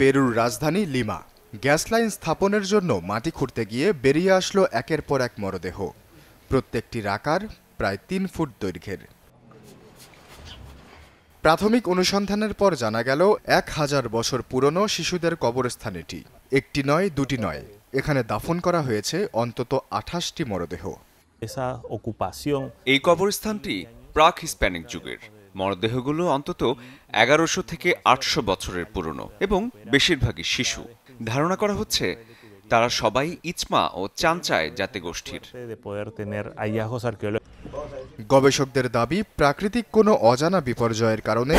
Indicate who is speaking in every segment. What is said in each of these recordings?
Speaker 1: পেরুর রাজধানী lima gas line স্থাপনের জন্য মাটি খুঁড়তে গিয়ে বেরিয়ে আসলো একের পর এক মরদেহ প্রত্যেকটির আকার প্রায় তিন ফুট দৈর্ঘ্যের প্রাথমিক অনুসন্ধানের পর জানা গেল এক হাজার বছর পুরনো শিশুদের কবরস্থান এটি একটি নয় দুটি নয় এখানে দাফন করা হয়েছে অন্তত আঠাশটি মরদেহ
Speaker 2: এই কবরস্থানটি প্রাক হিস্প্যানিক যুগের মরদেহগুলো অন্তত এগারোশো থেকে আটশো বছরের পুরনো এবং বেশিরভাগই শিশু ধারণা করা হচ্ছে তারা সবাই ইচমা ও চাঞ্চায় জাতি গোষ্ঠীর
Speaker 1: গবেষকদের দাবি প্রাকৃতিক কোনো অজানা বিপর্যয়ের কারণে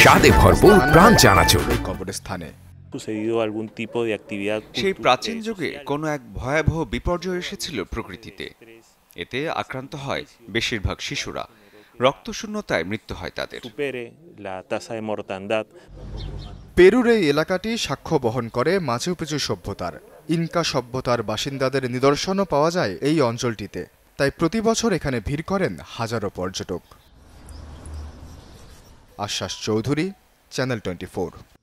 Speaker 1: স্বাদে ভরপুর প্রাণ কবরের
Speaker 2: স্থানে সেই প্রাচীন যুগে কোনো এক ভয়াবহ বিপর্যয় এসেছিল প্রকৃতিতে এতে আক্রান্ত হয় বেশিরভাগ শিশুরা রক্তশূন্যতায় মৃত্যু হয় তাদের
Speaker 1: পেরুর এই এলাকাটি সাক্ষ্য বহন করে মাছু পিছু সভ্যতার ইনকা সভ্যতার বাসিন্দাদের নিদর্শনও পাওয়া যায় এই অঞ্চলটিতে তাই প্রতি বছর এখানে ভিড় করেন হাজারো পর্যটক আশ্বাস চৌধুরী চ্যানেল টোয়েন্টি